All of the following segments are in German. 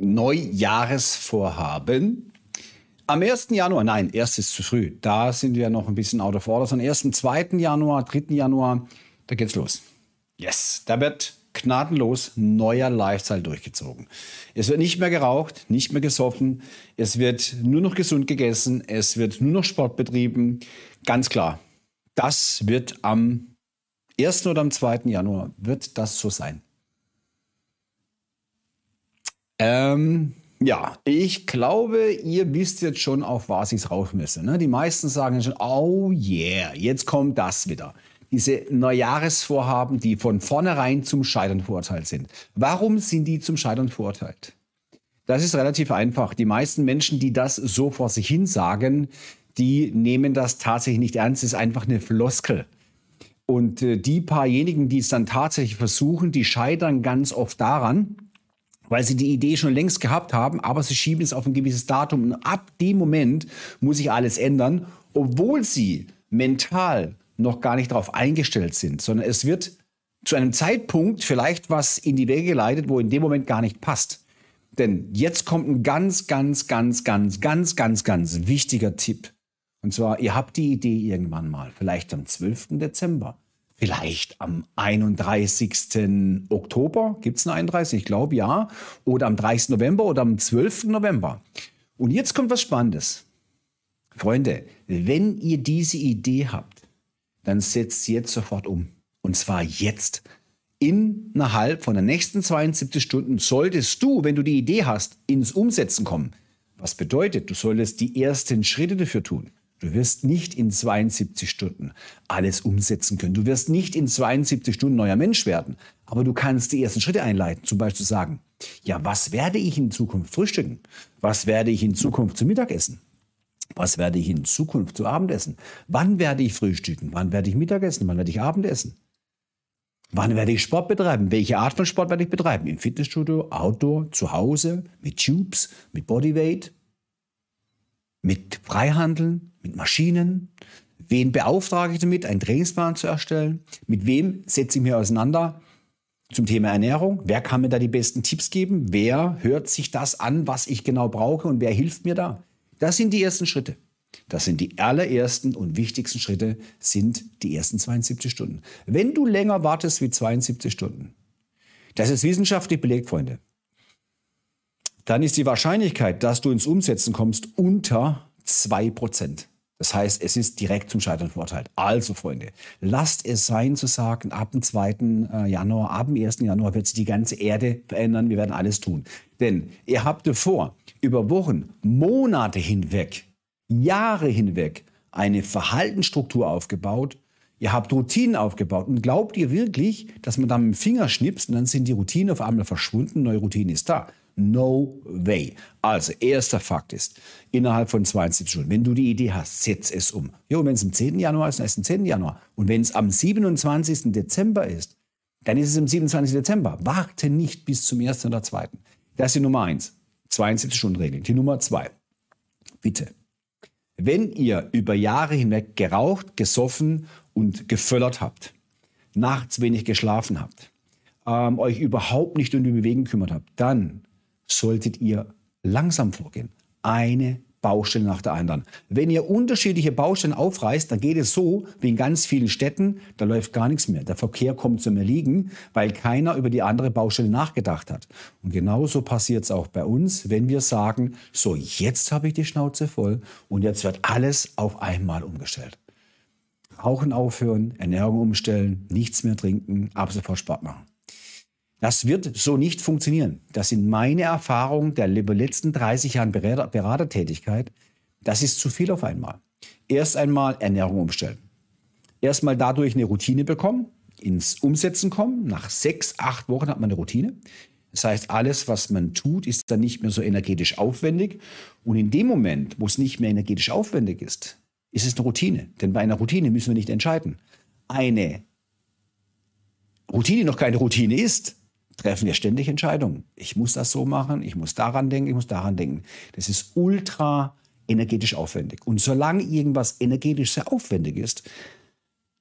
Neujahresvorhaben. Am 1. Januar, nein, erst ist zu früh. Da sind wir noch ein bisschen out of order. Am 1. 2. Januar, 3. Januar, da geht's los. Yes, da wird gnadenlos neuer Lifestyle durchgezogen. Es wird nicht mehr geraucht, nicht mehr gesoffen, es wird nur noch gesund gegessen, es wird nur noch Sport betrieben. Ganz klar, das wird am 1. oder am 2. Januar, wird das so sein. Ähm, ja, ich glaube, ihr wisst jetzt schon, auf was ich es rauf Ne? Die meisten sagen schon, oh yeah, jetzt kommt das wieder. Diese Neujahresvorhaben, die von vornherein zum Scheitern verurteilt sind. Warum sind die zum Scheitern verurteilt? Das ist relativ einfach. Die meisten Menschen, die das so vor sich hin sagen, die nehmen das tatsächlich nicht ernst. Das ist einfach eine Floskel. Und äh, die paarjenigen, die es dann tatsächlich versuchen, die scheitern ganz oft daran, weil sie die Idee schon längst gehabt haben, aber sie schieben es auf ein gewisses Datum und ab dem Moment muss sich alles ändern, obwohl sie mental noch gar nicht darauf eingestellt sind, sondern es wird zu einem Zeitpunkt vielleicht was in die Wege geleitet, wo in dem Moment gar nicht passt. Denn jetzt kommt ein ganz, ganz, ganz, ganz, ganz, ganz, ganz wichtiger Tipp. Und zwar, ihr habt die Idee irgendwann mal, vielleicht am 12. Dezember vielleicht am 31. Oktober, gibt es einen 31? Ich glaube ja. Oder am 30. November oder am 12. November. Und jetzt kommt was Spannendes. Freunde, wenn ihr diese Idee habt, dann setzt sie jetzt sofort um. Und zwar jetzt. Innerhalb von den nächsten 72 Stunden solltest du, wenn du die Idee hast, ins Umsetzen kommen. Was bedeutet, du solltest die ersten Schritte dafür tun. Du wirst nicht in 72 Stunden alles umsetzen können. Du wirst nicht in 72 Stunden neuer Mensch werden. Aber du kannst die ersten Schritte einleiten. Zum Beispiel sagen, ja, was werde ich in Zukunft frühstücken? Was werde ich in Zukunft zu Mittag essen? Was werde ich in Zukunft zu Abend essen? Wann werde ich frühstücken? Wann werde ich Mittag essen? Wann werde ich Abend essen? Wann werde ich Sport betreiben? Welche Art von Sport werde ich betreiben? Im Fitnessstudio, Outdoor, zu Hause, mit Tubes, mit Bodyweight? mit Freihandeln, mit Maschinen, Wen beauftrage ich damit, einen Trainingsplan zu erstellen? Mit wem setze ich mich auseinander zum Thema Ernährung? Wer kann mir da die besten Tipps geben? Wer hört sich das an, was ich genau brauche und wer hilft mir da? Das sind die ersten Schritte. Das sind die allerersten und wichtigsten Schritte, sind die ersten 72 Stunden. Wenn du länger wartest wie 72 Stunden, das ist wissenschaftlich belegt, Freunde, dann ist die Wahrscheinlichkeit, dass du ins Umsetzen kommst, unter 2%. Das heißt, es ist direkt zum Scheitern verurteilt. Also, Freunde, lasst es sein zu sagen, ab dem 2. Äh, Januar, ab dem 1. Januar wird sich die ganze Erde verändern. Wir werden alles tun. Denn ihr habt vor, über Wochen, Monate hinweg, Jahre hinweg eine Verhaltensstruktur aufgebaut. Ihr habt Routinen aufgebaut. Und glaubt ihr wirklich, dass man da mit dem Finger schnipst und dann sind die Routinen auf einmal verschwunden, neue Routine ist da? No way. Also, erster Fakt ist, innerhalb von 72 Stunden, wenn du die Idee hast, setz es um. Jo, wenn es am 10. Januar ist, dann ist es am 10. Januar. Und wenn es am 27. Dezember ist, dann ist es am 27. Dezember. Warte nicht bis zum 1. oder 2. Das ist die Nummer 1. 72-Stunden-Regel. Die Nummer 2. Bitte. Wenn ihr über Jahre hinweg geraucht, gesoffen und geföllert habt, nachts wenig geschlafen habt, ähm, euch überhaupt nicht um die Bewegung kümmert habt, dann solltet ihr langsam vorgehen. Eine Baustelle nach der anderen. Wenn ihr unterschiedliche Baustellen aufreißt, dann geht es so wie in ganz vielen Städten, da läuft gar nichts mehr. Der Verkehr kommt zum Erliegen, weil keiner über die andere Baustelle nachgedacht hat. Und genauso passiert es auch bei uns, wenn wir sagen, so jetzt habe ich die Schnauze voll und jetzt wird alles auf einmal umgestellt. Rauchen aufhören, Ernährung umstellen, nichts mehr trinken, ab sofort Sport machen. Das wird so nicht funktionieren. Das sind meine Erfahrungen der letzten 30 Jahren Berater, Beratertätigkeit. Das ist zu viel auf einmal. Erst einmal Ernährung umstellen. Erstmal dadurch eine Routine bekommen, ins Umsetzen kommen. Nach sechs, acht Wochen hat man eine Routine. Das heißt, alles, was man tut, ist dann nicht mehr so energetisch aufwendig. Und in dem Moment, wo es nicht mehr energetisch aufwendig ist, ist es eine Routine. Denn bei einer Routine müssen wir nicht entscheiden. Eine Routine die noch keine Routine ist, treffen wir ständig Entscheidungen. Ich muss das so machen, ich muss daran denken, ich muss daran denken. Das ist ultra energetisch aufwendig. Und solange irgendwas energetisch sehr aufwendig ist,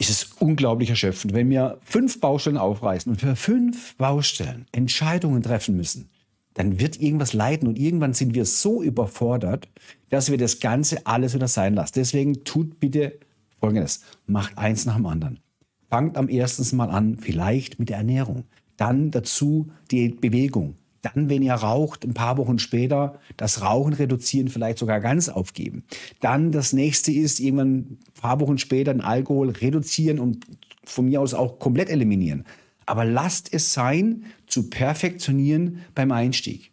ist es unglaublich erschöpfend. Wenn wir fünf Baustellen aufreißen und für fünf Baustellen Entscheidungen treffen müssen, dann wird irgendwas leiden und irgendwann sind wir so überfordert, dass wir das Ganze alles wieder sein lassen. Deswegen tut bitte Folgendes. Macht eins nach dem anderen. Fangt am ersten Mal an, vielleicht mit der Ernährung. Dann dazu die Bewegung. Dann, wenn ihr raucht, ein paar Wochen später das Rauchen reduzieren, vielleicht sogar ganz aufgeben. Dann das nächste ist, irgendwann ein paar Wochen später den Alkohol reduzieren und von mir aus auch komplett eliminieren. Aber lasst es sein, zu perfektionieren beim Einstieg.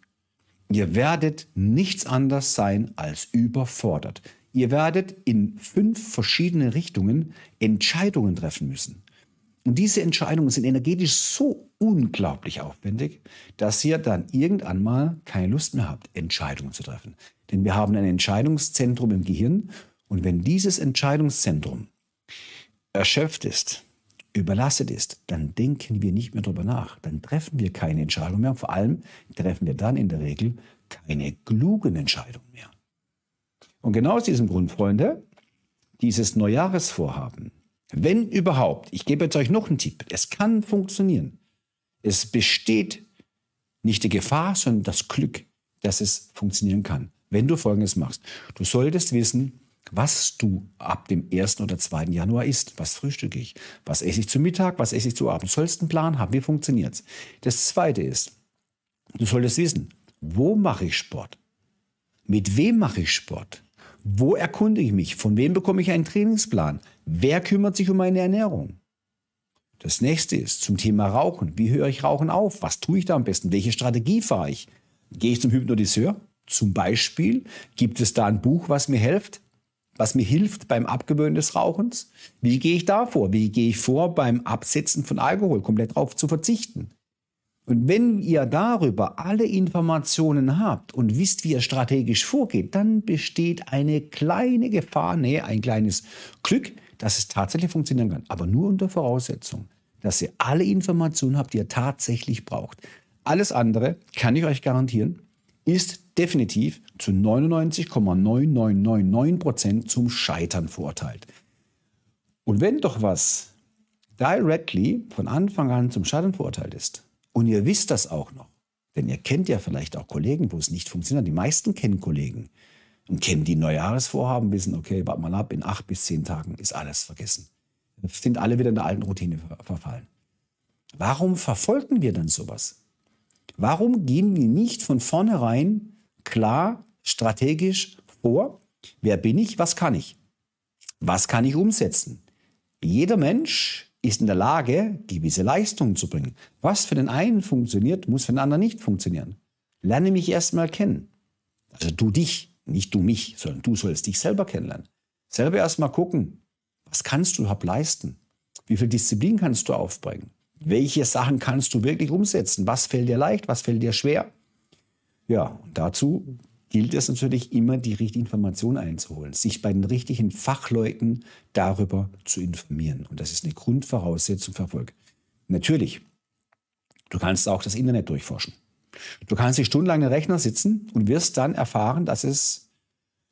Ihr werdet nichts anders sein als überfordert. Ihr werdet in fünf verschiedene Richtungen Entscheidungen treffen müssen. Und diese Entscheidungen sind energetisch so unglaublich aufwendig, dass ihr dann irgendwann mal keine Lust mehr habt, Entscheidungen zu treffen. Denn wir haben ein Entscheidungszentrum im Gehirn und wenn dieses Entscheidungszentrum erschöpft ist, überlastet ist, dann denken wir nicht mehr darüber nach. Dann treffen wir keine Entscheidung mehr. vor allem treffen wir dann in der Regel keine klugen Entscheidungen mehr. Und genau aus diesem Grund, Freunde, dieses Neujahresvorhaben, wenn überhaupt, ich gebe jetzt euch noch einen Tipp, es kann funktionieren. Es besteht nicht die Gefahr, sondern das Glück, dass es funktionieren kann. Wenn du Folgendes machst, du solltest wissen, was du ab dem 1. oder 2. Januar isst. Was frühstücke ich? Was esse ich zu Mittag? Was esse ich zu Abend? Du sollst einen Plan haben. Wie funktioniert es? Das Zweite ist, du solltest wissen, wo mache ich Sport? Mit wem mache ich Sport? Wo erkunde ich mich? Von wem bekomme ich einen Trainingsplan? Wer kümmert sich um meine Ernährung? Das nächste ist zum Thema Rauchen. Wie höre ich Rauchen auf? Was tue ich da am besten? Welche Strategie fahre ich? Gehe ich zum Hypnotiseur? Zum Beispiel gibt es da ein Buch, was mir hilft, was mir hilft beim Abgewöhnen des Rauchens? Wie gehe ich da vor? Wie gehe ich vor beim Absetzen von Alkohol, komplett darauf zu verzichten? Und wenn ihr darüber alle Informationen habt und wisst, wie ihr strategisch vorgeht, dann besteht eine kleine Gefahr, nee, ein kleines Glück, dass es tatsächlich funktionieren kann. Aber nur unter Voraussetzung, dass ihr alle Informationen habt, die ihr tatsächlich braucht. Alles andere, kann ich euch garantieren, ist definitiv zu 99,9999% Prozent zum Scheitern verurteilt. Und wenn doch was directly von Anfang an zum Scheitern verurteilt ist, und ihr wisst das auch noch. Denn ihr kennt ja vielleicht auch Kollegen, wo es nicht funktioniert. Die meisten kennen Kollegen und kennen die Neujahresvorhaben, wissen, okay, warte mal ab, in acht bis zehn Tagen ist alles vergessen. Sind alle wieder in der alten Routine verfallen. Warum verfolgen wir dann sowas? Warum gehen wir nicht von vornherein klar, strategisch vor? Wer bin ich? Was kann ich? Was kann ich umsetzen? Jeder Mensch ist in der Lage, gewisse Leistungen zu bringen. Was für den einen funktioniert, muss für den anderen nicht funktionieren. Lerne mich erstmal kennen. Also du dich, nicht du mich, sondern du sollst dich selber kennenlernen. Selber erstmal gucken, was kannst du überhaupt leisten? Wie viel Disziplin kannst du aufbringen? Welche Sachen kannst du wirklich umsetzen? Was fällt dir leicht, was fällt dir schwer? Ja, und dazu gilt es natürlich immer, die richtige Information einzuholen, sich bei den richtigen Fachleuten darüber zu informieren. Und das ist eine Grundvoraussetzung für Erfolg. Natürlich, du kannst auch das Internet durchforschen. Du kannst dich stundenlang im Rechner sitzen und wirst dann erfahren, dass es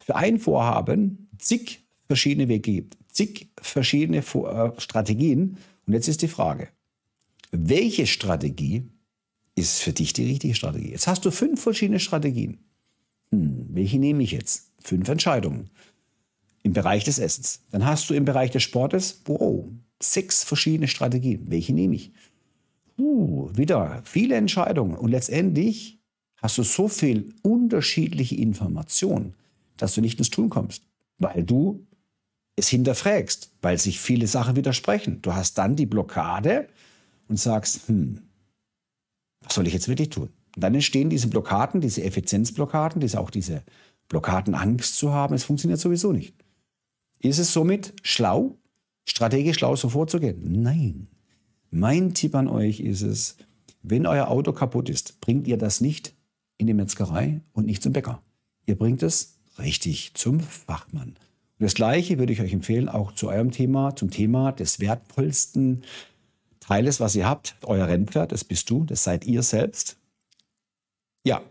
für ein Vorhaben zig verschiedene Wege gibt, zig verschiedene äh, Strategien. Und jetzt ist die Frage, welche Strategie ist für dich die richtige Strategie? Jetzt hast du fünf verschiedene Strategien. Hm, welche nehme ich jetzt? Fünf Entscheidungen im Bereich des Essens. Dann hast du im Bereich des Sportes, wow, sechs verschiedene Strategien. Welche nehme ich? Uh, wieder viele Entscheidungen. Und letztendlich hast du so viel unterschiedliche Informationen, dass du nicht ins Tun kommst, weil du es hinterfragst, weil sich viele Sachen widersprechen. Du hast dann die Blockade und sagst, hm, was soll ich jetzt wirklich tun? Und dann entstehen diese Blockaden, diese Effizienzblockaden, diese, auch diese Blockaden, Angst zu haben. Es funktioniert sowieso nicht. Ist es somit schlau, strategisch schlau so vorzugehen? Nein. Mein Tipp an euch ist es, wenn euer Auto kaputt ist, bringt ihr das nicht in die Metzgerei und nicht zum Bäcker. Ihr bringt es richtig zum Fachmann. Und das Gleiche würde ich euch empfehlen, auch zu eurem Thema, zum Thema des wertvollsten Teiles, was ihr habt, euer Rennpferd, das bist du, das seid ihr selbst ja,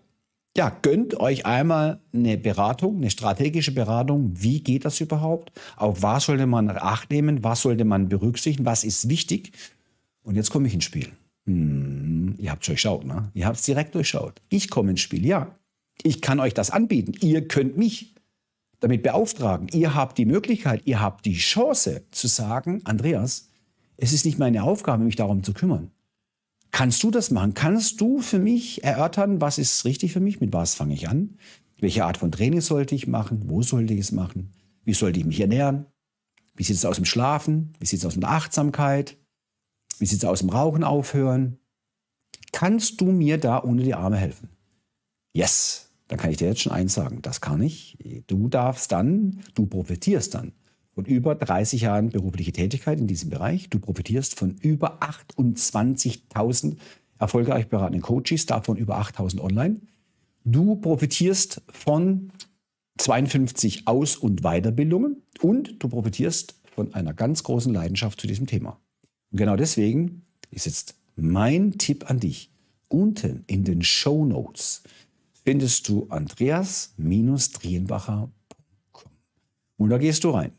ja, gönnt euch einmal eine Beratung, eine strategische Beratung. Wie geht das überhaupt? Auf was sollte man Acht nehmen? Was sollte man berücksichtigen? Was ist wichtig? Und jetzt komme ich ins Spiel. Hm, ihr habt es durchschaut, ne? Ihr habt es direkt durchschaut. Ich komme ins Spiel, ja. Ich kann euch das anbieten. Ihr könnt mich damit beauftragen. Ihr habt die Möglichkeit, ihr habt die Chance zu sagen, Andreas, es ist nicht meine Aufgabe, mich darum zu kümmern. Kannst du das machen? Kannst du für mich erörtern, was ist richtig für mich? Mit was fange ich an? Welche Art von Training sollte ich machen? Wo sollte ich es machen? Wie sollte ich mich ernähren? Wie sieht es aus dem Schlafen? Wie sieht es aus mit der Achtsamkeit? Wie sieht es aus dem Rauchen aufhören? Kannst du mir da ohne die Arme helfen? Yes, dann kann ich dir jetzt schon eins sagen. Das kann ich. Du darfst dann, du profitierst dann und über 30 Jahren berufliche Tätigkeit in diesem Bereich. Du profitierst von über 28.000 erfolgreich beratenden Coaches, davon über 8.000 online. Du profitierst von 52 Aus- und Weiterbildungen und du profitierst von einer ganz großen Leidenschaft zu diesem Thema. Und genau deswegen ist jetzt mein Tipp an dich. Unten in den Show Notes findest du andreas-drienbacher.com. Und da gehst du rein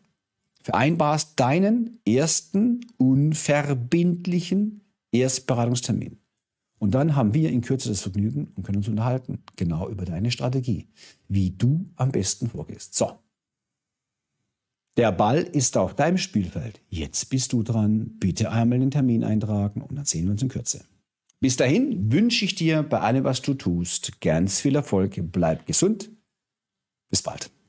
vereinbarst deinen ersten unverbindlichen Erstberatungstermin. Und dann haben wir in Kürze das Vergnügen und können uns unterhalten, genau über deine Strategie, wie du am besten vorgehst. So, der Ball ist auf deinem Spielfeld. Jetzt bist du dran. Bitte einmal den Termin eintragen und dann sehen wir uns in Kürze. Bis dahin wünsche ich dir bei allem, was du tust, ganz viel Erfolg. Bleib gesund. Bis bald.